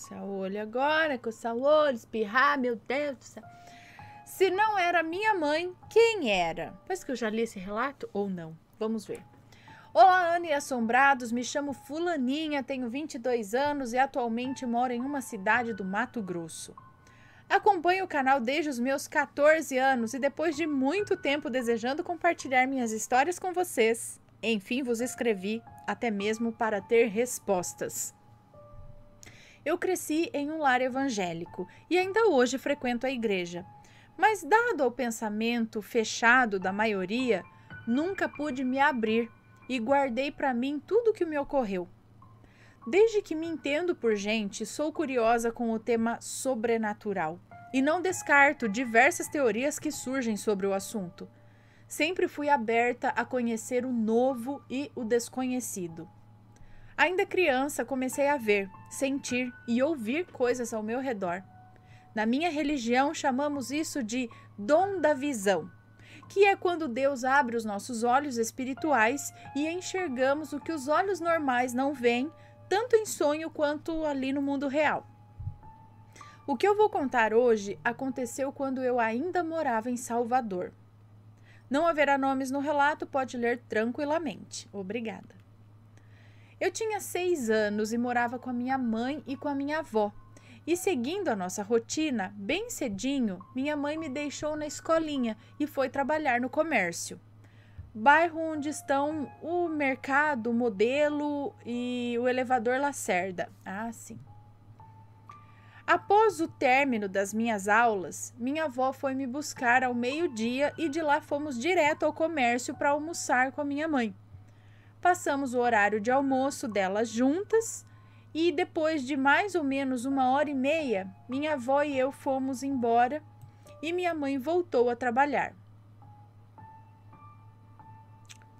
coçar o olho agora, coçar o olho, espirrar, meu Deus do céu. Se não era minha mãe, quem era? Parece que eu já li esse relato ou não? Vamos ver. Olá, Anne Assombrados, me chamo Fulaninha, tenho 22 anos e atualmente moro em uma cidade do Mato Grosso. Acompanho o canal desde os meus 14 anos e depois de muito tempo desejando compartilhar minhas histórias com vocês, enfim vos escrevi, até mesmo para ter respostas. Eu cresci em um lar evangélico e ainda hoje frequento a igreja. Mas, dado ao pensamento fechado da maioria, nunca pude me abrir e guardei para mim tudo o que me ocorreu. Desde que me entendo por gente, sou curiosa com o tema sobrenatural e não descarto diversas teorias que surgem sobre o assunto. Sempre fui aberta a conhecer o novo e o desconhecido. Ainda criança, comecei a ver, sentir e ouvir coisas ao meu redor. Na minha religião, chamamos isso de dom da visão, que é quando Deus abre os nossos olhos espirituais e enxergamos o que os olhos normais não veem, tanto em sonho quanto ali no mundo real. O que eu vou contar hoje aconteceu quando eu ainda morava em Salvador. Não haverá nomes no relato, pode ler tranquilamente. Obrigada. Eu tinha seis anos e morava com a minha mãe e com a minha avó. E seguindo a nossa rotina, bem cedinho, minha mãe me deixou na escolinha e foi trabalhar no comércio. Bairro onde estão o mercado, o modelo e o elevador Lacerda. Ah, sim. Após o término das minhas aulas, minha avó foi me buscar ao meio-dia e de lá fomos direto ao comércio para almoçar com a minha mãe. Passamos o horário de almoço delas juntas e depois de mais ou menos uma hora e meia, minha avó e eu fomos embora e minha mãe voltou a trabalhar.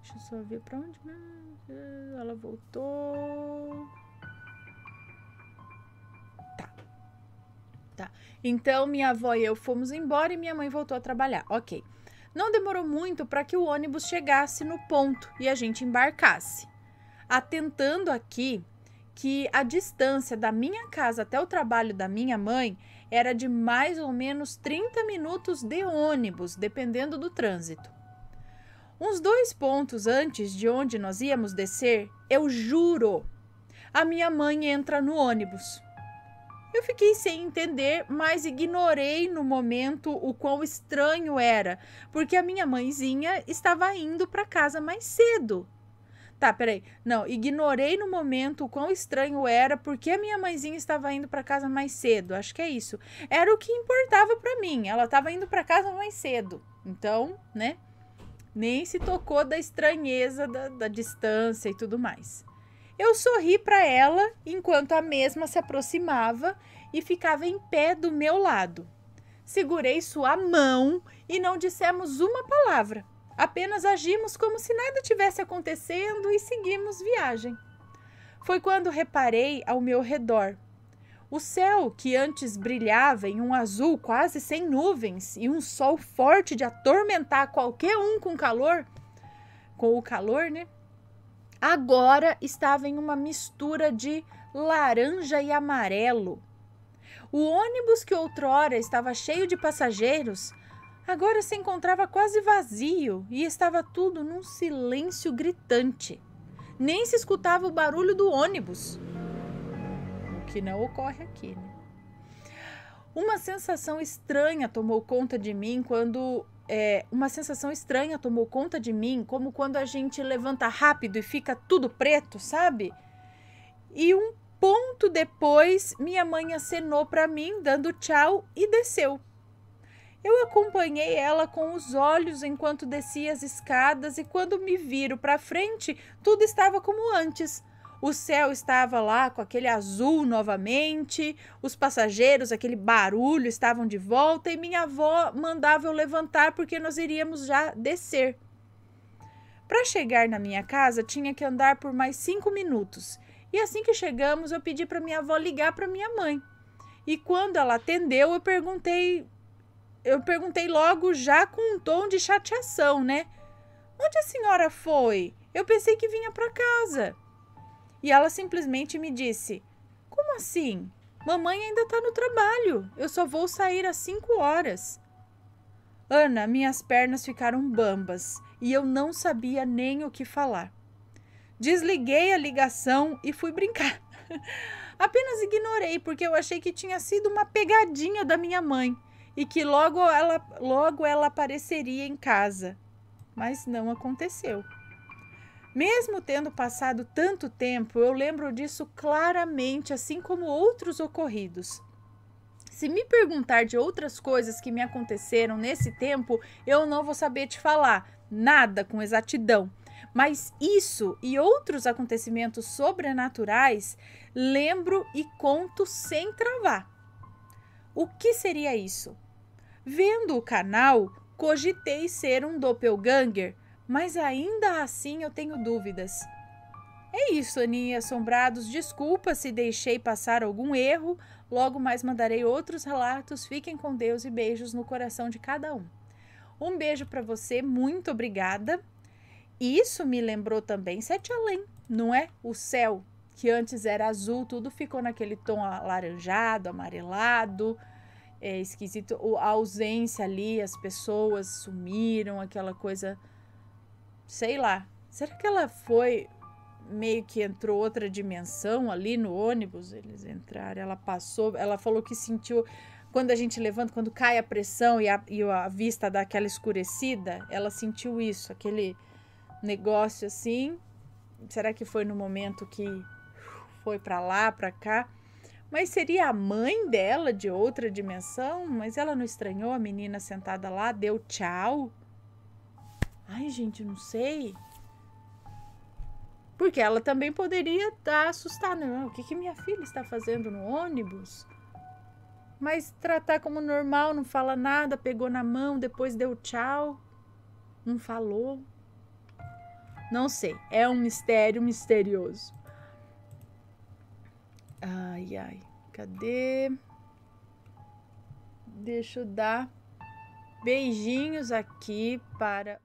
Deixa eu só ver para onde ela voltou. Tá. Tá. Então minha avó e eu fomos embora e minha mãe voltou a trabalhar. OK. Não demorou muito para que o ônibus chegasse no ponto e a gente embarcasse. Atentando aqui que a distância da minha casa até o trabalho da minha mãe era de mais ou menos 30 minutos de ônibus, dependendo do trânsito. Uns dois pontos antes de onde nós íamos descer, eu juro, a minha mãe entra no ônibus. Eu fiquei sem entender, mas ignorei no momento o quão estranho era, porque a minha mãezinha estava indo para casa mais cedo. Tá, peraí. Não, ignorei no momento o quão estranho era, porque a minha mãezinha estava indo para casa mais cedo. Acho que é isso. Era o que importava para mim. Ela estava indo para casa mais cedo. Então, né? Nem se tocou da estranheza da, da distância e tudo mais. Eu sorri para ela enquanto a mesma se aproximava e ficava em pé do meu lado. Segurei sua mão e não dissemos uma palavra. Apenas agimos como se nada tivesse acontecendo e seguimos viagem. Foi quando reparei ao meu redor. O céu, que antes brilhava em um azul quase sem nuvens e um sol forte de atormentar qualquer um com calor, com o calor, né? Agora estava em uma mistura de laranja e amarelo. O ônibus que outrora estava cheio de passageiros agora se encontrava quase vazio e estava tudo num silêncio gritante. Nem se escutava o barulho do ônibus, o que não ocorre aqui. Né? Uma sensação estranha tomou conta de mim quando é, uma sensação estranha tomou conta de mim, como quando a gente levanta rápido e fica tudo preto, sabe? E um ponto depois, minha mãe acenou para mim, dando tchau e desceu. Eu acompanhei ela com os olhos enquanto descia as escadas e quando me viro para frente, tudo estava como antes. O céu estava lá com aquele azul novamente, os passageiros, aquele barulho estavam de volta e minha avó mandava eu levantar porque nós iríamos já descer. Para chegar na minha casa, tinha que andar por mais cinco minutos. E assim que chegamos, eu pedi para minha avó ligar para minha mãe. E quando ela atendeu, eu perguntei, eu perguntei logo já com um tom de chateação, né? Onde a senhora foi? Eu pensei que vinha para casa. E ela simplesmente me disse: Como assim? Mamãe ainda está no trabalho. Eu só vou sair às 5 horas. Ana, minhas pernas ficaram bambas e eu não sabia nem o que falar. Desliguei a ligação e fui brincar. Apenas ignorei porque eu achei que tinha sido uma pegadinha da minha mãe e que logo ela logo ela apareceria em casa. Mas não aconteceu. Mesmo tendo passado tanto tempo, eu lembro disso claramente, assim como outros ocorridos. Se me perguntar de outras coisas que me aconteceram nesse tempo, eu não vou saber te falar nada com exatidão. Mas isso e outros acontecimentos sobrenaturais lembro e conto sem travar. O que seria isso? Vendo o canal, cogitei ser um doppelganger mas ainda assim eu tenho dúvidas. É isso, Aninha Assombrados. Desculpa se deixei passar algum erro. Logo mais mandarei outros relatos. Fiquem com Deus e beijos no coração de cada um. Um beijo para você, muito obrigada. isso me lembrou também Sete Além, não é? O céu, que antes era azul, tudo ficou naquele tom alaranjado, amarelado, é esquisito. A ausência ali, as pessoas sumiram, aquela coisa sei lá. Será que ela foi meio que entrou outra dimensão ali no ônibus? Eles entraram, ela passou, ela falou que sentiu quando a gente levanta, quando cai a pressão e a, e a vista dá aquela escurecida, ela sentiu isso, aquele negócio assim. Será que foi no momento que foi para lá, para cá? Mas seria a mãe dela de outra dimensão? Mas ela não estranhou a menina sentada lá, deu tchau? Ai, gente, não sei. Porque ela também poderia estar assustada. Não, né? ah, o que, que minha filha está fazendo no ônibus? Mas tratar como normal, não fala nada, pegou na mão, depois deu tchau, não falou. Não sei, é um mistério misterioso. Ai, ai, cadê? Deixa eu dar beijinhos aqui para